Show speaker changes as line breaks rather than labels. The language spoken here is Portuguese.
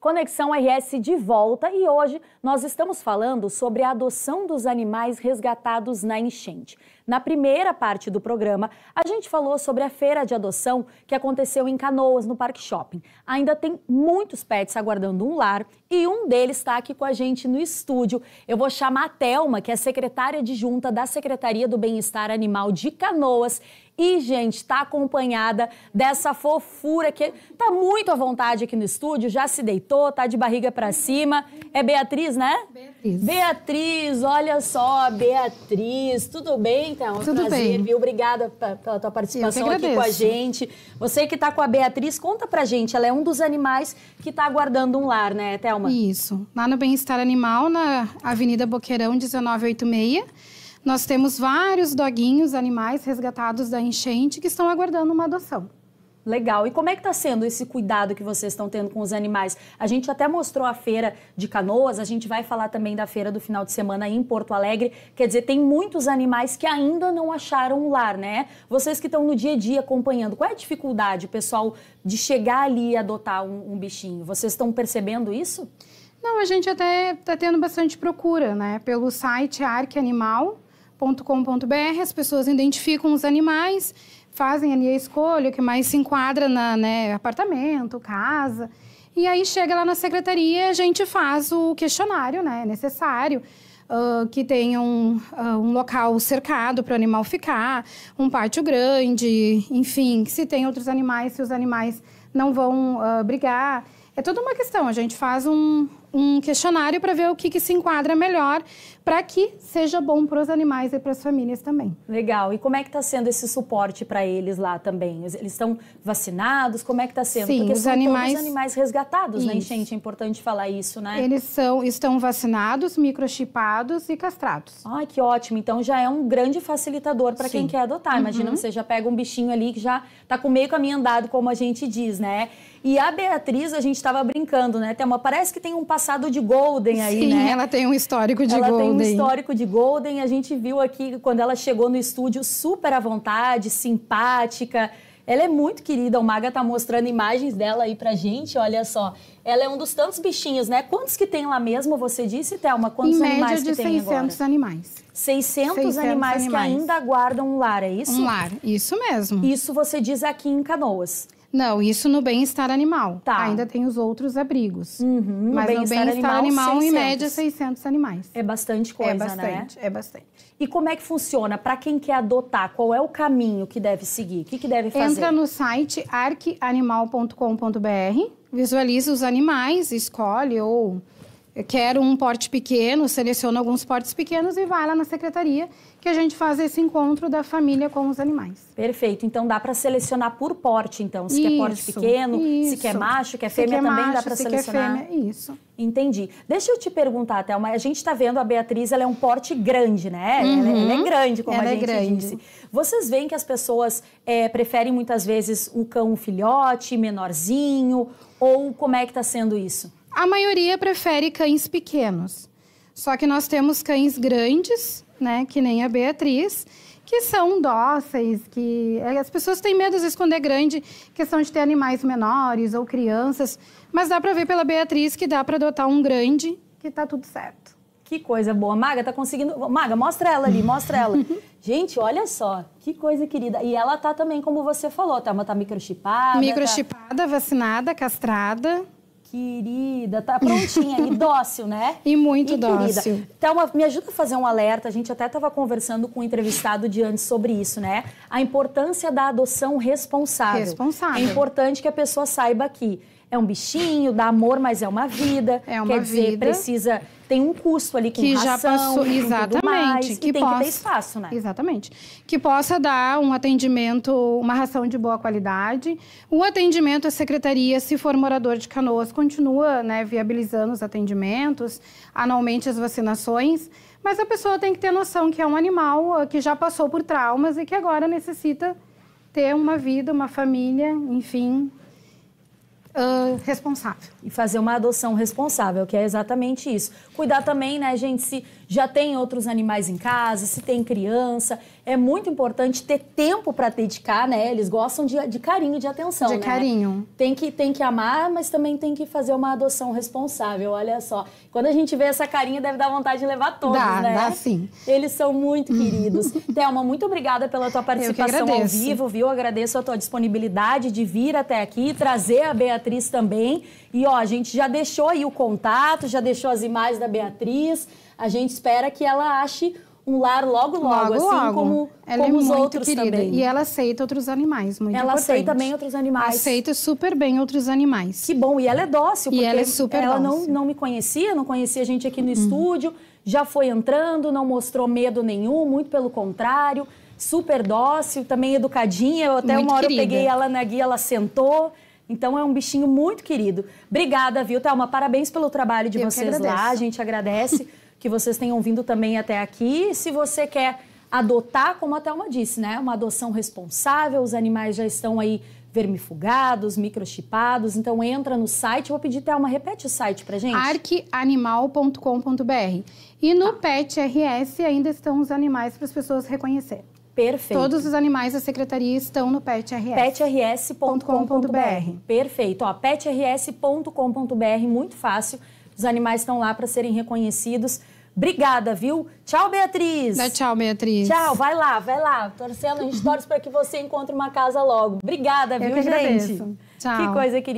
Conexão RS de volta e hoje nós estamos falando sobre a adoção dos animais resgatados na enchente. Na primeira parte do programa, a gente falou sobre a feira de adoção que aconteceu em Canoas, no Parque Shopping. Ainda tem muitos pets aguardando um lar e um deles está aqui com a gente no estúdio. Eu vou chamar a Thelma, que é secretária adjunta da Secretaria do Bem-Estar Animal de Canoas e, gente, está acompanhada dessa fofura que tá muito à vontade aqui no estúdio, já se deitou, tá de barriga para cima. É Beatriz, né? Beatriz. Beatriz, olha só, Beatriz, tudo bem? Então, é um tudo prazer, bem. viu? Obrigada pela tua participação aqui com a gente. Você que está com a Beatriz, conta pra gente, ela é um dos animais que está aguardando um lar, né, Thelma? Isso. Lá no Bem-Estar Animal, na
Avenida Boqueirão 1986. Nós temos vários doguinhos, animais
resgatados da enchente que estão aguardando uma adoção. Legal. E como é que está sendo esse cuidado que vocês estão tendo com os animais? A gente até mostrou a feira de canoas, a gente vai falar também da feira do final de semana em Porto Alegre. Quer dizer, tem muitos animais que ainda não acharam um lar, né? Vocês que estão no dia a dia acompanhando, qual é a dificuldade, pessoal, de chegar ali e adotar um, um bichinho? Vocês estão percebendo isso? Não, a gente até está tendo bastante
procura, né? Pelo site Arque Animal, www.animalescolha.com.br, as pessoas identificam os animais, fazem ali a escolha que mais se enquadra na né, apartamento, casa. E aí chega lá na secretaria, a gente faz o questionário, né? necessário. Uh, que tenha um, uh, um local cercado para o animal ficar, um pátio grande, enfim, se tem outros animais, se os animais não vão uh, brigar. É toda uma questão. A gente faz um, um questionário para ver o que, que se enquadra
melhor para que seja bom para os animais e para as famílias também. Legal. E como é que está sendo esse suporte para eles lá também? Eles estão vacinados? Como é que está sendo? Sim, Porque os são animais... todos animais resgatados, né, isso. né, enchente? É importante falar isso, né? Eles
são, estão
vacinados, microchipados e castrados. Ai, que ótimo. Então já é um grande facilitador para quem quer adotar. Uhum. Imagina, você já pega um bichinho ali que já está com meio caminho andado, como a gente diz, né? E a Beatriz, a gente estava brincando, né, Thelma? Parece que tem um passado de Golden aí, Sim, né? ela tem um histórico de ela Golden. Ela tem um histórico de Golden. A gente viu aqui quando ela chegou no estúdio super à vontade, simpática. Ela é muito querida. O Maga tá mostrando imagens dela aí pra gente, olha só. Ela é um dos tantos bichinhos, né? Quantos que tem lá mesmo, você disse, Thelma? Quantos em animais média de 600 animais. 600, 600 animais, animais que
ainda guardam um
lar, é isso? Um lar,
isso mesmo. Isso você diz aqui em Canoas. Não, isso no bem-estar animal.
Tá. Ainda tem os outros abrigos. Uhum, mas bem no bem-estar animal, animal em média,
600 animais.
É bastante coisa, é né? bastante, né? É bastante. E como é que funciona? Para quem quer adotar, qual é o caminho que deve seguir? O que, que deve fazer? Entra no site
arcanimal.com.br, visualiza os animais, escolhe ou quero um porte pequeno, Seleciono alguns portes pequenos e vai lá na secretaria que a gente faz esse encontro da família com os
animais. Perfeito. Então dá para selecionar por porte, então, se isso, quer porte pequeno, isso. se quer macho, quer fêmea quer também macho, dá para se selecionar. Quer fêmea, isso. Entendi. Deixa eu te perguntar, Thelma, a gente está vendo a Beatriz, ela é um porte grande, né? Uhum. Ela, é, ela, é uhum. grande, como ela a é gente é grande. disse. Vocês veem que as pessoas é, preferem muitas vezes um cão filhote, menorzinho, ou como é que está sendo isso? A maioria prefere cães pequenos. Só
que nós temos cães grandes, né, que nem a Beatriz, que são dóceis, que eh, as pessoas têm medo de esconder é grande, questão de ter animais menores ou crianças, mas dá para ver pela Beatriz que dá para adotar um grande, que tá tudo certo. Que
coisa boa. Maga tá conseguindo. Maga, mostra ela ali, mostra ela. Gente, olha só, que coisa querida. E ela tá também, como você falou, tá, tá microchipada. Microchipada, tá... vacinada, castrada querida, tá prontinha e dócil, né? E muito e dócil. Querida. Então, me ajuda a fazer um alerta. A gente até estava conversando com o um entrevistado de antes sobre isso, né? A importância da adoção responsável. Responsável. É importante que a pessoa saiba que é um bichinho, dá amor, mas é uma vida. É uma quer dizer, precisa tem um custo ali com que ração, já passou exatamente mais, que, tem possa, que ter espaço, né? Exatamente. Que possa dar
um atendimento, uma ração de boa qualidade. O atendimento à secretaria, se for morador de Canoas, continua, né, viabilizando os atendimentos, anualmente as vacinações, mas a pessoa tem que ter noção que é um animal eh, que já passou por traumas e que agora
necessita ter uma vida, uma família, enfim, Uh, responsável. E fazer uma adoção responsável, que é exatamente isso. Cuidar também, né, gente, se já tem outros animais em casa, se tem criança. É muito importante ter tempo para dedicar, né? Eles gostam de, de carinho, de atenção. De né? carinho. Tem que, tem que amar, mas também tem que fazer uma adoção responsável. Olha só. Quando a gente vê essa carinha, deve dar vontade de levar todos, dá, né? Dá sim. Eles são muito queridos. Thelma, muito obrigada pela tua participação ao vivo, viu? Agradeço a tua disponibilidade de vir até aqui, trazer a Beatriz Beatriz também. E ó, a gente já deixou aí o contato, já deixou as imagens da Beatriz. A gente espera que ela ache um lar logo, logo, logo assim logo. como, ela é como é os outros querida. também. E ela
aceita outros animais, muito Ela importante. aceita bem outros animais. Aceita super bem outros animais.
Que bom, e ela é dócil, porque e ela, é super ela dócil. Não, não me conhecia, não conhecia a gente aqui no uhum. estúdio, já foi entrando, não mostrou medo nenhum, muito pelo contrário, super dócil, também educadinha. Eu até muito uma hora querida. eu peguei ela na guia, ela sentou, então é um bichinho muito querido. Obrigada, viu, Thelma? Parabéns pelo trabalho de Eu vocês lá. A gente agradece que vocês tenham vindo também até aqui. Se você quer adotar, como a Thelma disse, né? Uma adoção responsável, os animais já estão aí vermifugados, microchipados. Então entra no site. Vou pedir, Thelma, repete o site pra gente. arcanimal.com.br.
E no tá. Pet RS ainda estão os animais para as pessoas reconhecerem.
Perfeito. Todos os animais da secretaria estão no petrs. petrs.com.br. Perfeito. Ó, petrs.com.br, muito fácil. Os animais estão lá para serem reconhecidos. Obrigada, viu? Tchau, Beatriz. Dá tchau, Beatriz. Tchau, vai lá, vai lá. Torcendo, a gente torce para que você encontre uma casa logo. Obrigada, Eu viu, que gente? Agradeço. Tchau. Que coisa querida.